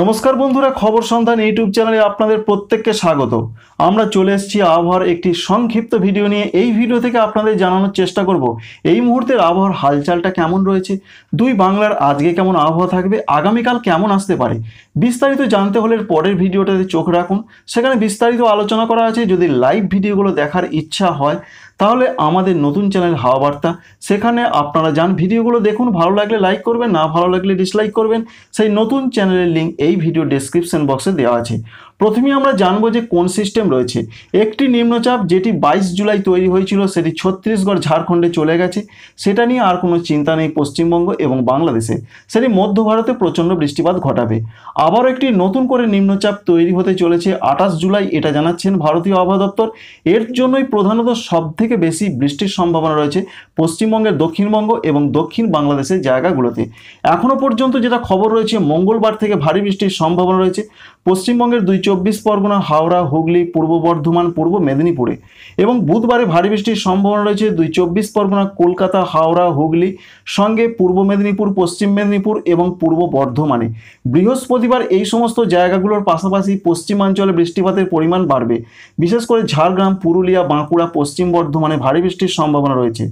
নমস্কার বন্ধুরা খবর সন্ধান ইউটিউব চ্যানেলে আপনাদের প্রত্যেককে স্বাগত আমরা চলে এসেছি আবহাওয়ার একটি সংক্ষিপ্ত ভিডিও নিয়ে এই ভিডিও থেকে আপনাদের জানানোর চেষ্টা করব এই মুহূর্তের আবহাওয়ার হালচালটা কেমন রয়েছে দুই বাংলার আজকে কেমন আবহাওয়া থাকবে আগামীকাল কেমন আসতে পারে বিস্তারিত জানতে হলে পরের ভিডিওটাতে চোখ রাখুন সেখানে বিস্তারিত আলোচনা করা আছে যদি লাইভ ভিডিওগুলো দেখার ইচ্ছা হয় তাহলে আমাদের নতুন চ্যানেল হাওয়া বার্তা সেখানে আপনারা যান ভিডিওগুলো দেখুন ভালো লাগলে লাইক করবেন না ভালো লাগলে ডিসলাইক করবেন সেই নতুন চ্যানেলের লিঙ্ক এই ভিডিও ডেসক্রিপশন বক্সে দেওয়া আছে প্রথমে আমরা জানবো যে কোন সিস্টেম রয়েছে একটি নিম্নচাপ যেটি বাইশ জুলাই তৈরি হয়েছিল সেটি ছত্তিশগড় ঝাড়খণ্ডে চলে গেছে সেটা নিয়ে আর কোনো চিন্তা নেই পশ্চিমবঙ্গ এবং বাংলাদেশে সেটি মধ্য ভারতে প্রচণ্ড বৃষ্টিপাত ঘটাবে আবারও একটি নতুন করে নিম্নচাপ তৈরি হতে চলেছে আঠাশ জুলাই এটা জানাচ্ছেন ভারতীয় আবহাওয়া দপ্তর এর জন্যই প্রধানত সব থেকে বেশি বৃষ্টির সম্ভাবনা রয়েছে পশ্চিমবঙ্গের দক্ষিণবঙ্গ এবং দক্ষিণ বাংলাদেশের জায়গাগুলোতে এখনও পর্যন্ত যেটা খবর রয়েছে মঙ্গলবার থেকে ভারী বৃষ্টির সম্ভাবনা রয়েছে পশ্চিমবঙ্গের দুই চব্বিশ পরগনা হাওড়া হুগলি পূর্ব বর্ধমান পূর্ব মেদিনীপুরে এবং বুধবারে ভারী বৃষ্টির সম্ভাবনা রয়েছে দুই চব্বিশ পরগনা কলকাতা হাওড়া হুগলি সঙ্গে পূর্ব মেদিনীপুর পশ্চিম মেদিনীপুর এবং পূর্ব বর্ধমানে বৃহস্পতিবার এই সমস্ত জায়গাগুলোর পাশাপাশি পশ্চিমাঞ্চলে বৃষ্টিপাতের পরিমাণ বাড়বে বিশেষ করে ঝাড়গ্রাম পুরুলিয়া বাঁকুড়া পশ্চিম বর্ধমানে ভারী বৃষ্টির সম্ভাবনা রয়েছে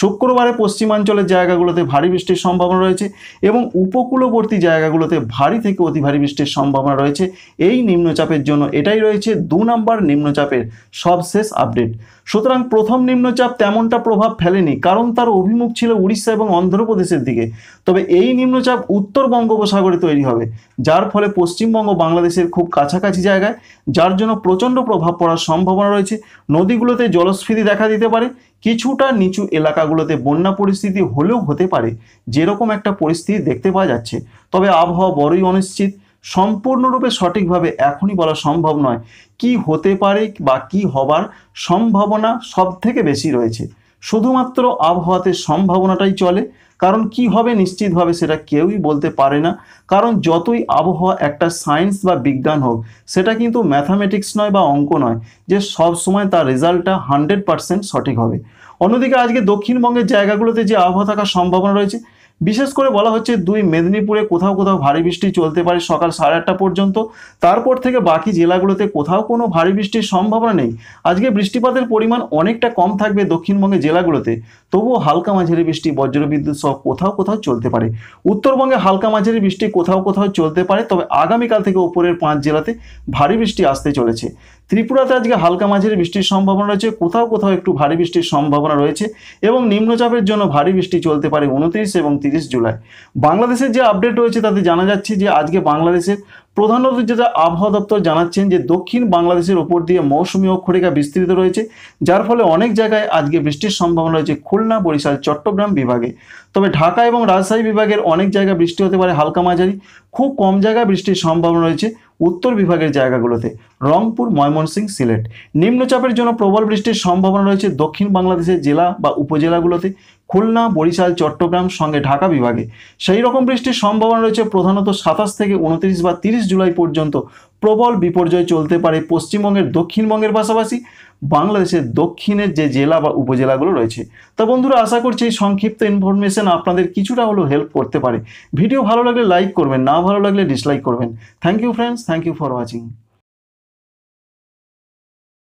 শুক্রবারে পশ্চিমাঞ্চলের জায়গাগুলোতে ভারী বৃষ্টির সম্ভাবনা রয়েছে এবং উপকূলবর্তী জায়গাগুলোতে ভারী থেকে অতি ভারী বৃষ্টির সম্ভাবনা রয়েছে এই নিম্নচাপের জন্য এটাই রয়েছে দু নম্বর নিম্নচাপের সবশেষ আপডেট সুতরাং প্রথম নিম্নচাপ তেমনটা প্রভাব ফেলেনি কারণ তার অভিমুখ ছিল উড়িষ্যা এবং অন্ধ্রপ্রদেশের দিকে তবে এই নিম্নচাপ উত্তর বঙ্গোপসাগরে তৈরি হবে যার ফলে পশ্চিমবঙ্গ বাংলাদেশের খুব কাছাকাছি জায়গায় যার জন্য প্রচণ্ড প্রভাব পড়ার সম্ভাবনা রয়েছে নদীগুলোতে জলস্ফীতি দেখা দিতে পারে কিছুটা নিচু এলাকাগুলোতে বন্যা পরিস্থিতি হলেও হতে পারে যেরকম একটা পরিস্থিতি দেখতে পাওয়া যাচ্ছে তবে আবহাওয়া বড়ই অনিশ্চিত সম্পূর্ণরূপে সঠিকভাবে এখনই বলা সম্ভব নয় কি হতে পারে বা কি হবার সম্ভাবনা সব থেকে বেশি রয়েছে শুধুমাত্র আবহাওয়াতে সম্ভাবনাটাই চলে কারণ কি হবে নিশ্চিতভাবে সেটা কেউই বলতে পারে না কারণ যতই আবহাওয়া একটা সায়েন্স বা বিজ্ঞান হোক সেটা কিন্তু ম্যাথামেটিক্স নয় বা অঙ্ক নয় যে সব সময় তার রেজাল্টটা হান্ড্রেড পারসেন্ট সঠিক হবে অন্যদিকে আজকে দক্ষিণবঙ্গের জায়গাগুলোতে যে আবহাওয়া থাকার সম্ভাবনা রয়েছে বিশেষ করে বলা হচ্ছে দুই মেদিনীপুরে কোথাও কোথাও ভারী বৃষ্টি চলতে পারে সকাল সাড়ে আটটা পর্যন্ত তারপর থেকে বাকি জেলাগুলোতে কোথাও কোনো ভারী বৃষ্টির সম্ভাবনা নেই আজকে বৃষ্টিপাতের পরিমাণ অনেকটা কম থাকবে দক্ষিণবঙ্গের জেলাগুলোতে তবুও হালকা মাঝারি বৃষ্টি বজ্রবিদ্যুৎ সহ কোথাও কোথাও চলতে পারে উত্তরবঙ্গে হালকা মাঝারি বৃষ্টি কোথাও কোথাও চলতে পারে তবে আগামীকাল থেকে উপরের পাঁচ জেলাতে ভারী বৃষ্টি আসতে চলেছে ত্রিপুরাতে আজকে হালকা মাঝারি বৃষ্টির সম্ভাবনা রয়েছে কোথাও কোথাও একটু ভারী বৃষ্টির সম্ভাবনা রয়েছে এবং নিম্নচাপের জন্য ভারী বৃষ্টি চলতে পারে উনত্রিশ এবং তিরিশ জুলাই বাংলাদেশের যে আপডেট রয়েছে তাতে জানা যাচ্ছে যে আজকে বাংলাদেশের প্রধানত যেটা আবহাওয়া দপ্তর জানাচ্ছেন যে দক্ষিণ বাংলাদেশের ওপর দিয়ে মৌসুমি অক্ষরেখা বিস্তৃত রয়েছে যার ফলে অনেক জায়গায় আজকে বৃষ্টির সম্ভাবনা রয়েছে খুলনা বরিশাল চট্টগ্রাম বিভাগে তবে ঢাকা এবং রাজশাহী বিভাগের অনেক জায়গায় বৃষ্টি হতে পারে হালকা মাঝারি খুব কম জায়গায় বৃষ্টির সম্ভাবনা রয়েছে উত্তর বিভাগের জায়গাগুলোতে রংপুর ময়মনসিং সিলেট নিম্নচাপের জন্য প্রবল বৃষ্টির সম্ভাবনা রয়েছে দক্ষিণ বাংলাদেশের জেলা বা উপজেলাগুলোতে খুলনা বরিশাল চট্টগ্রাম সঙ্গে ঢাকা বিভাগে সেই রকম বৃষ্টির সম্ভাবনা রয়েছে প্রধানত সাতাশ থেকে উনত্রিশ বা তিরিশ জুলাই পর্যন্ত প্রবল বিপর্যয় চলতে পারে পশ্চিমবঙ্গের দক্ষিণবঙ্গের পাশাপাশি বাংলাদেশের দক্ষিণের যে জেলা বা উপজেলাগুলো রয়েছে তো বন্ধুরা আশা করছি এই সংক্ষিপ্ত ইনফরমেশন আপনাদের কিছুটা হলেও হেল্প করতে পারে ভিডিও ভালো লাগলে লাইক করবেন না ভালো লাগলে ডিসলাইক করবেন thank you friends thank you for watching